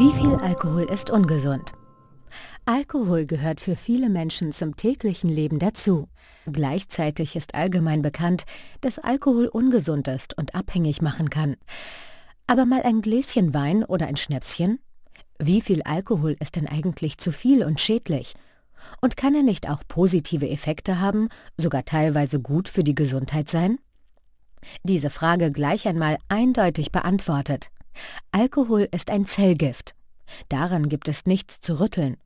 Wie viel Alkohol ist ungesund? Alkohol gehört für viele Menschen zum täglichen Leben dazu. Gleichzeitig ist allgemein bekannt, dass Alkohol ungesund ist und abhängig machen kann. Aber mal ein Gläschen Wein oder ein Schnäpschen? Wie viel Alkohol ist denn eigentlich zu viel und schädlich? Und kann er nicht auch positive Effekte haben, sogar teilweise gut für die Gesundheit sein? Diese Frage gleich einmal eindeutig beantwortet. Alkohol ist ein Zellgift. Daran gibt es nichts zu rütteln.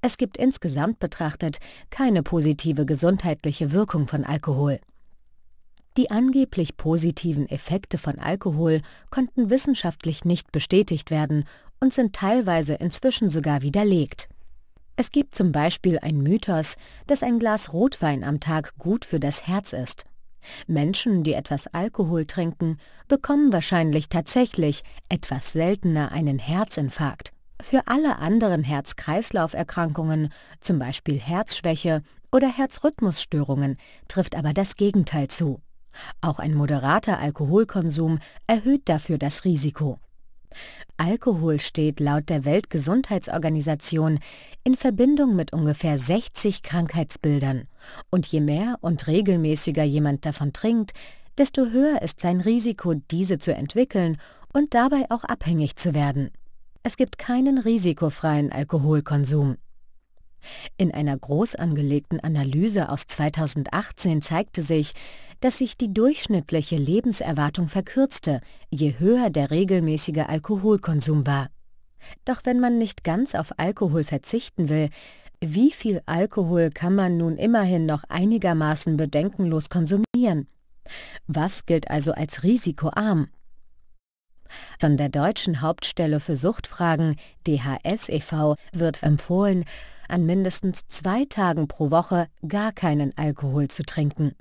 Es gibt insgesamt betrachtet keine positive gesundheitliche Wirkung von Alkohol. Die angeblich positiven Effekte von Alkohol konnten wissenschaftlich nicht bestätigt werden und sind teilweise inzwischen sogar widerlegt. Es gibt zum Beispiel ein Mythos, dass ein Glas Rotwein am Tag gut für das Herz ist. Menschen, die etwas Alkohol trinken, bekommen wahrscheinlich tatsächlich etwas seltener einen Herzinfarkt. Für alle anderen Herz-Kreislauf-Erkrankungen, zum Beispiel Herzschwäche oder Herzrhythmusstörungen, trifft aber das Gegenteil zu. Auch ein moderater Alkoholkonsum erhöht dafür das Risiko. Alkohol steht laut der Weltgesundheitsorganisation in Verbindung mit ungefähr 60 Krankheitsbildern. Und je mehr und regelmäßiger jemand davon trinkt, desto höher ist sein Risiko, diese zu entwickeln und dabei auch abhängig zu werden. Es gibt keinen risikofreien Alkoholkonsum. In einer groß angelegten Analyse aus 2018 zeigte sich, dass sich die durchschnittliche Lebenserwartung verkürzte, je höher der regelmäßige Alkoholkonsum war. Doch wenn man nicht ganz auf Alkohol verzichten will, wie viel Alkohol kann man nun immerhin noch einigermaßen bedenkenlos konsumieren? Was gilt also als risikoarm? Von der deutschen Hauptstelle für Suchtfragen, DHS e.V., wird empfohlen, an mindestens zwei Tagen pro Woche gar keinen Alkohol zu trinken.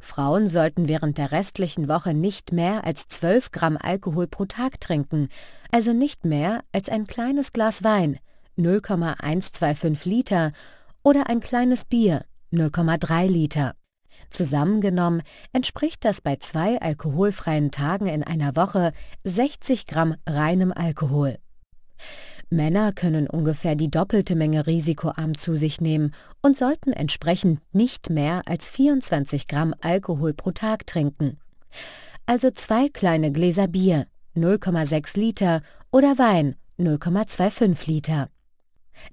Frauen sollten während der restlichen Woche nicht mehr als 12 Gramm Alkohol pro Tag trinken, also nicht mehr als ein kleines Glas Wein 0,125 Liter oder ein kleines Bier 0,3 Liter. Zusammengenommen entspricht das bei zwei alkoholfreien Tagen in einer Woche 60 Gramm reinem Alkohol. Männer können ungefähr die doppelte Menge risikoarm zu sich nehmen und sollten entsprechend nicht mehr als 24 Gramm Alkohol pro Tag trinken. Also zwei kleine Gläser Bier, 0,6 Liter oder Wein, 0,25 Liter.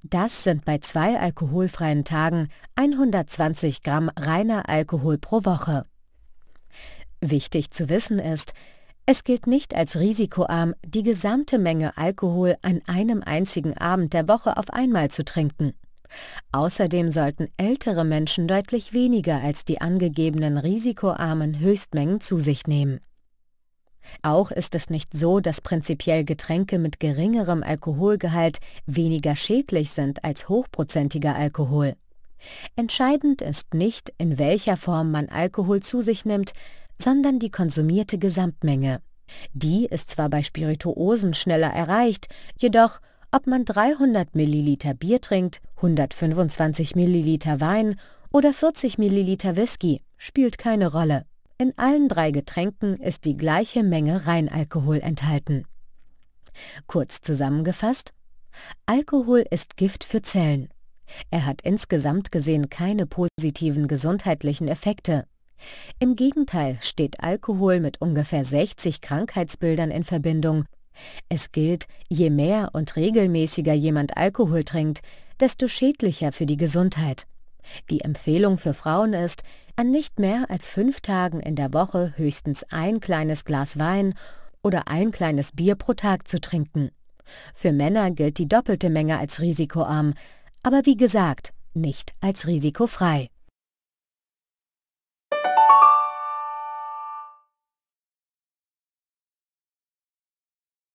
Das sind bei zwei alkoholfreien Tagen 120 Gramm reiner Alkohol pro Woche. Wichtig zu wissen ist, es gilt nicht als risikoarm, die gesamte Menge Alkohol an einem einzigen Abend der Woche auf einmal zu trinken. Außerdem sollten ältere Menschen deutlich weniger als die angegebenen risikoarmen Höchstmengen zu sich nehmen. Auch ist es nicht so, dass prinzipiell Getränke mit geringerem Alkoholgehalt weniger schädlich sind als hochprozentiger Alkohol. Entscheidend ist nicht, in welcher Form man Alkohol zu sich nimmt, sondern die konsumierte Gesamtmenge. Die ist zwar bei Spirituosen schneller erreicht, jedoch ob man 300 Milliliter Bier trinkt, 125 Milliliter Wein oder 40 Milliliter Whisky, spielt keine Rolle. In allen drei Getränken ist die gleiche Menge Reinalkohol enthalten. Kurz zusammengefasst, Alkohol ist Gift für Zellen. Er hat insgesamt gesehen keine positiven gesundheitlichen Effekte. Im Gegenteil steht Alkohol mit ungefähr 60 Krankheitsbildern in Verbindung. Es gilt, je mehr und regelmäßiger jemand Alkohol trinkt, desto schädlicher für die Gesundheit. Die Empfehlung für Frauen ist, an nicht mehr als fünf Tagen in der Woche höchstens ein kleines Glas Wein oder ein kleines Bier pro Tag zu trinken. Für Männer gilt die doppelte Menge als risikoarm, aber wie gesagt, nicht als risikofrei.